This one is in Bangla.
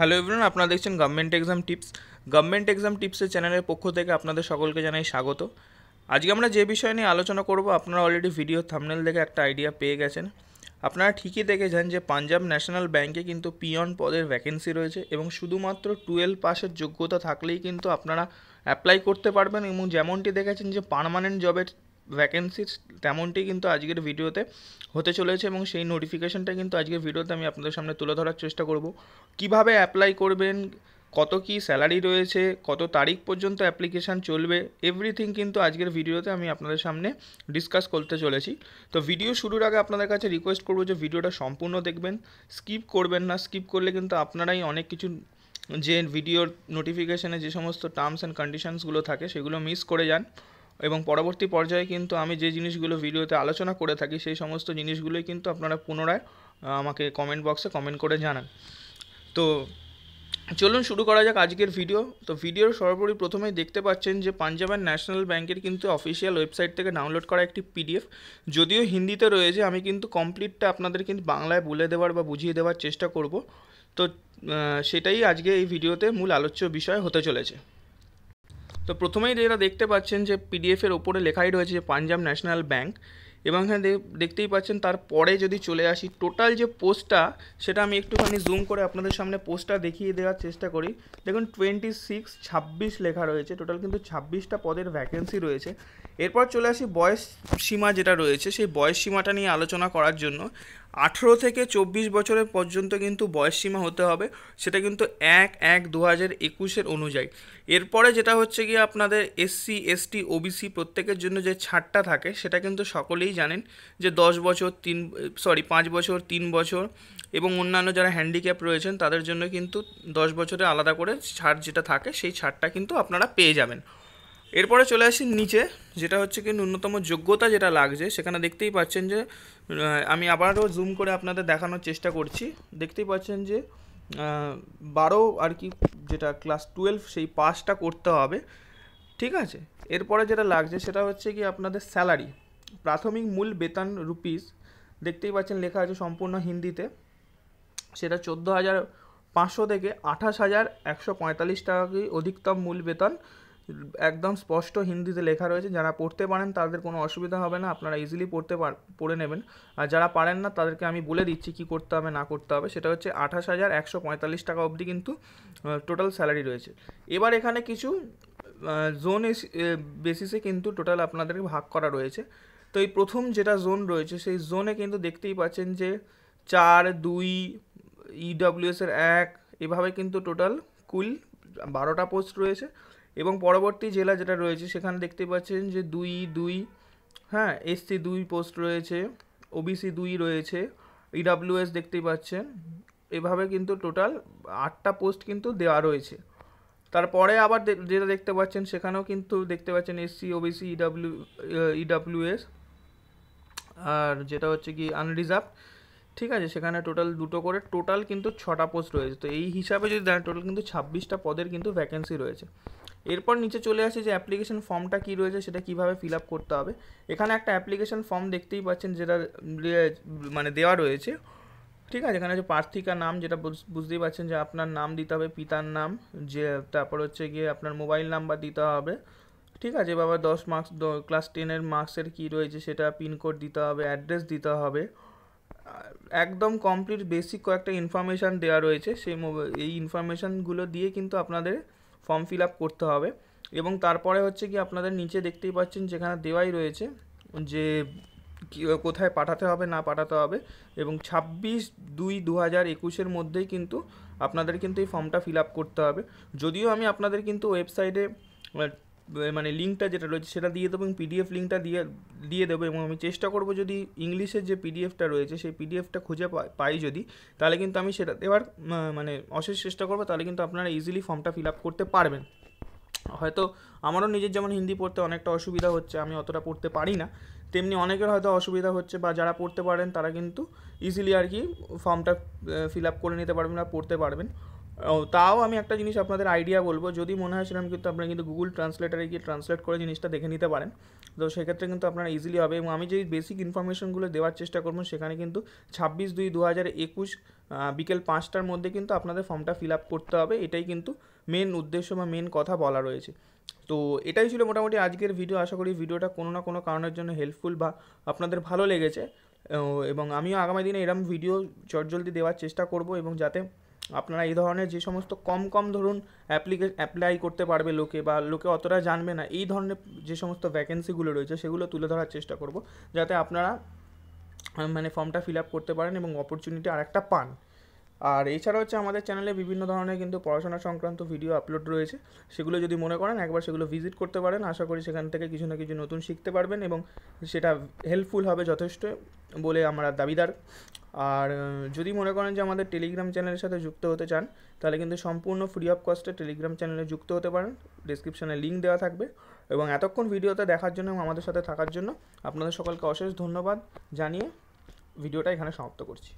হ্যালো এভরিওয়ান আপনারা দেখছেন government exam tips government exam টিপসের চ্যানেলের পক্ষ থেকে আপনাদের সকলকে জানাই স্বাগত আজকে আমরা যে বিষয় নিয়ে আলোচনা করব আপনারা অলরেডি ভিডিও থামনেল দেখে একটা আইডিয়া পেয়ে গেছেন আপনারা ঠিকই দেখেছেন যে পাঞ্জাব ন্যাশনাল ব্যাংকে কিন্তু পিয়ন পদের ভ্যাকেন্সি রয়েছে এবং শুধুমাত্র টুয়েলভ পাসের যোগ্যতা থাকলেই কিন্তু আপনারা অ্যাপ্লাই করতে পারবেন এবং যেমনটি দেখেছেন যে পারমানেন্ট জবের ভ্যাকেন্সি তেমনটি কিন্তু আজকের ভিডিওতে হতে চলেছে এবং সেই নোটিফিকেশানটা কিন্তু আজকের ভিডিওতে আমি আপনাদের সামনে তুলে ধরার চেষ্টা করব কিভাবে অ্যাপ্লাই করবেন কত কি স্যালারি রয়েছে কত তারিখ পর্যন্ত অ্যাপ্লিকেশান চলবে এভরিথিং কিন্তু আজকের ভিডিওতে আমি আপনাদের সামনে ডিসকাস করতে চলেছি তো ভিডিও শুরুর আগে আপনাদের কাছে রিকোয়েস্ট করবো যে ভিডিওটা সম্পূর্ণ দেখবেন স্কিপ করবেন না স্কিপ করলে কিন্তু আপনারাই অনেক কিছু যে ভিডিওর নোটিফিকেশানে যে সমস্ত টার্মস অ্যান্ড কন্ডিশানসগুলো থাকে সেগুলো মিস করে যান এবং পরবর্তী পর্যায়ে কিন্তু আমি যে জিনিসগুলো ভিডিওতে আলোচনা করে থাকি সেই সমস্ত জিনিসগুলোই কিন্তু আপনারা পুনরায় আমাকে কমেন্ট বক্সে কমেন্ট করে জানান তো চলুন শুরু করা যাক আজকের ভিডিও তো ভিডিওর সর্বোপরি প্রথমেই দেখতে পাচ্ছেন যে পাঞ্জাব অ্যান্ড ন্যাশনাল ব্যাংকের কিন্তু অফিসিয়াল ওয়েবসাইট থেকে ডাউনলোড করা একটি পিডিএফ যদিও হিন্দিতে রয়েছে আমি কিন্তু কমপ্লিটটা আপনাদের কিন্তু বাংলায় বলে দেওয়ার বা বুঝিয়ে দেওয়ার চেষ্টা করব তো সেটাই আজকে এই ভিডিওতে মূল আলোচ্য বিষয় হতে চলেছে তো প্রথমেই যেটা দেখতে পাচ্ছেন যে পিডিএফের ওপরে লেখাই রয়েছে যে পাঞ্জাব ন্যাশনাল ব্যাংক এবং এখানে হ্যাঁ, দেখতেই পাচ্ছেন তারপরে যদি চলে আসি টোটাল যে পোস্টটা সেটা আমি একটুখানি জুম করে আপনাদের সামনে পোস্টটা দেখিয়ে দেওয়ার চেষ্টা করি দেখুন টোয়েন্টি সিক্স ছাব্বিশ লেখা রয়েছে টোটাল কিন্তু ছাব্বিশটা পদের ভ্যাকেন্সি রয়েছে এরপর চলে আসি বয়স সীমা যেটা রয়েছে সেই বয়স সীমাটা নিয়ে আলোচনা করার জন্য আঠেরো থেকে চব্বিশ বছরের পর্যন্ত কিন্তু বয়সসীমা হতে হবে সেটা কিন্তু এক এক দু হাজার একুশের অনুযায়ী এরপরে যেটা হচ্ছে গিয়ে আপনাদের এসসি এসটি ওবিসি প্রত্যেকের জন্য যে ছাড়টা থাকে সেটা কিন্তু সকলেই জানেন যে দশ বছর তিন সরি পাঁচ বছর তিন বছর এবং অন্যান্য যারা হ্যান্ডিক্যাপ রয়েছেন তাদের জন্য কিন্তু দশ বছরে আলাদা করে ছাড় যেটা থাকে সেই ছাড়টা কিন্তু আপনারা পেয়ে যাবেন এরপরে চলে আসি নিচে যেটা হচ্ছে কি ন্যূনতম যোগ্যতা যেটা লাগছে সেখানে দেখতেই পাচ্ছেন যে আমি আবারও জুম করে আপনাদের দেখানোর চেষ্টা করছি দেখতেই পাচ্ছেন যে বারো আর কি যেটা ক্লাস টুয়েলভ সেই পাসটা করতে হবে ঠিক আছে এরপরে যেটা লাগছে সেটা হচ্ছে কি আপনাদের স্যালারি প্রাথমিক মূল বেতন রুপিস দেখতেই পাচ্ছেন লেখা আছে সম্পূর্ণ হিন্দিতে সেটা চোদ্দো হাজার পাঁচশো থেকে আঠাশ হাজার একশো পঁয়তাল্লিশ টাকা অধিকতম মূল বেতন একদম স্পষ্ট হিন্দিতে লেখা রয়েছে যারা পড়তে পারেন তাদের কোনো অসুবিধা হবে না আপনারা ইজিলি পড়তে পড়ে নেবেন আর যারা পারেন না তাদেরকে আমি বলে দিচ্ছি কি করতে হবে না করতে হবে সেটা হচ্ছে আঠাশ হাজার একশো পঁয়তাল্লিশ টাকা অবধি কিন্তু টোটাল স্যালারি রয়েছে এবার এখানে কিছু জোন বেসিসে কিন্তু টোটাল আপনাদেরকে ভাগ করা রয়েছে তো এই প্রথম যেটা জোন রয়েছে সেই জোনে কিন্তু দেখতেই পাচ্ছেন যে চার দুই ইডাব্লিউএসের e এক এভাবে কিন্তু টোটাল কুল বারোটা পোস্ট রয়েছে এবং পরবর্তী জেলা যেটা রয়েছে সেখানে দেখতে পাচ্ছেন যে দুই দুই হ্যাঁ এসসি দুই পোস্ট রয়েছে ওবিসি দুই রয়েছে ইডাব্লিউএস দেখতেই পাচ্ছেন এভাবে কিন্তু টোটাল আটটা পোস্ট কিন্তু দেওয়া রয়েছে তারপরে আবার যেটা দেখতে পাচ্ছেন সেখানেও কিন্তু দেখতে পাচ্ছেন এসসি ওবিসি ইডাব্লিউ ইডাব্লিউএস আর যেটা হচ্ছে কি আনরিজার্ভ ঠিক আছে সেখানে টোটাল দুটো করে টোটাল কিন্তু ছটা পোস্ট রয়েছে তো এই হিসাবে যদি দেন টোটাল কিন্তু ছাব্বিশটা পদের কিন্তু ভ্যাকেন্সি রয়েছে এরপর নিচে চলে আসে যে অ্যাপ্লিকেশন ফর্মটা কী রয়েছে সেটা কিভাবে ফিল আপ করতে হবে এখানে একটা অ্যাপ্লিকেশন ফর্ম দেখতেই পাচ্ছেন যেটা মানে দেওয়া রয়েছে ঠিক আছে এখানে হচ্ছে প্রার্থিকার নাম যেটা বুঝতেই পারছেন যে আপনার নাম দিতে হবে পিতার নাম যে তারপর হচ্ছে গিয়ে আপনার মোবাইল নাম্বার দিতে হবে ঠিক আছে বাবা দশ মার্কস ক্লাস টেনের মার্কসের কী রয়েছে সেটা পিনকোড দিতে হবে অ্যাড্রেস দিতে হবে একদম কমপ্লিট বেসিক কয়েকটা ইনফরমেশান দেওয়া রয়েছে সেই এই ইনফরমেশানগুলো দিয়ে কিন্তু আপনাদের ফর্ম ফিল আপ করতে হবে এবং তারপরে হচ্ছে কি আপনাদের নিচে দেখতেই পাচ্ছেন যেখানে দেওয়াই রয়েছে যে কোথায় পাঠাতে হবে না পাঠাতে হবে এবং ছাব্বিশ দুই দু হাজার একুশের মধ্যেই কিন্তু আপনাদের কিন্তু এই ফর্মটা ফিল আপ করতে হবে যদিও আমি আপনাদের কিন্তু ওয়েবসাইটে মানে লিঙ্কটা যেটা রয়েছে সেটা দিয়ে দেবো এবং পিডিএফ লিঙ্কটা দিয়ে দিয়ে দেবো এবং আমি চেষ্টা করব যদি ইংলিশের যে পিডিএফটা রয়েছে সেই পিডিএফটা খুঁজে পাই যদি তাহলে কিন্তু আমি সেটা এবার মানে অশেষ চেষ্টা করবো তাহলে কিন্তু আপনারা ইজিলি ফর্মটা ফিল আপ করতে পারবেন হয়তো আমারও নিজের যেমন হিন্দি পড়তে অনেকটা অসুবিধা হচ্ছে আমি অতটা পড়তে পারি না তেমনি অনেকের হয়তো অসুবিধা হচ্ছে বা যারা পড়তে পারেন তারা কিন্তু ইজিলি আর কি ফর্মটা ফিল আপ করে নিতে পারবেন বা পড়তে পারবেন তাও আমি একটা জিনিস আপনাদের আইডিয়া বলবো যদি মনে হয় সেরকম কিন্তু আপনারা কিন্তু গুগল ট্রান্সলেটারে গিয়ে ট্রান্সলেট করে জিনিসটা দেখে নিতে পারেন তো সেক্ষেত্রে কিন্তু আপনারা ইজিলি হবে এবং আমি যেই বেসিক ইনফরমেশনগুলো দেওয়ার চেষ্টা করবো সেখানে কিন্তু ছাব্বিশ দুই দু হাজার একুশ বিকেল পাঁচটার মধ্যে কিন্তু আপনাদের ফর্মটা ফিল আপ করতে হবে এটাই কিন্তু মেন উদ্দেশ্য বা মেন কথা বলা রয়েছে তো এটাই ছিল মোটামুটি আজকের ভিডিও আশা করি ভিডিওটা কোনো না কোনো কারণের জন্য হেল্পফুল বা আপনাদের ভালো লেগেছে এবং আমিও আগামী দিনে এরম ভিডিও চটজলদি দেওয়ার চেষ্টা করব এবং যাতে আপনারা এই ধরনের যে সমস্ত কম কম ধরুন অ্যাপ্লিকে অ্যাপ্লাই করতে পারবে লোকে বা লোকে অতটা জানবে না এই ধরনের যে সমস্ত ভ্যাকেন্সিগুলো রয়েছে সেগুলো তুলে ধরার চেষ্টা করব যাতে আপনারা মানে ফর্মটা ফিল আপ করতে পারেন এবং অপরচুনিটি আরেকটা পান আর এছাড়া হচ্ছে আমাদের চ্যানেলে বিভিন্ন ধরনের কিন্তু পড়াশোনা সংক্রান্ত ভিডিও আপলোড রয়েছে সেগুলো যদি মনে করেন একবার সেগুলো ভিজিট করতে পারেন আশা করি সেখান থেকে কিছু না কিছু নতুন শিখতে পারবেন এবং সেটা হেল্পফুল হবে যথেষ্ট বলে আমরা দাবিদার আর যদি মনে করেন যে আমাদের টেলিগ্রাম চ্যানেলের সাথে যুক্ত হতে চান তাহলে কিন্তু সম্পূর্ণ ফ্রি অফ কস্টে টেলিগ্রাম চ্যানেলে যুক্ত হতে পারেন ডিসক্রিপশানে লিঙ্ক দেওয়া থাকবে এবং এতক্ষণ ভিডিওতে দেখার জন্য এবং আমাদের সাথে থাকার জন্য আপনাদের সকলকে অশেষ ধন্যবাদ জানিয়ে ভিডিওটা এখানে সমাপ্ত করছি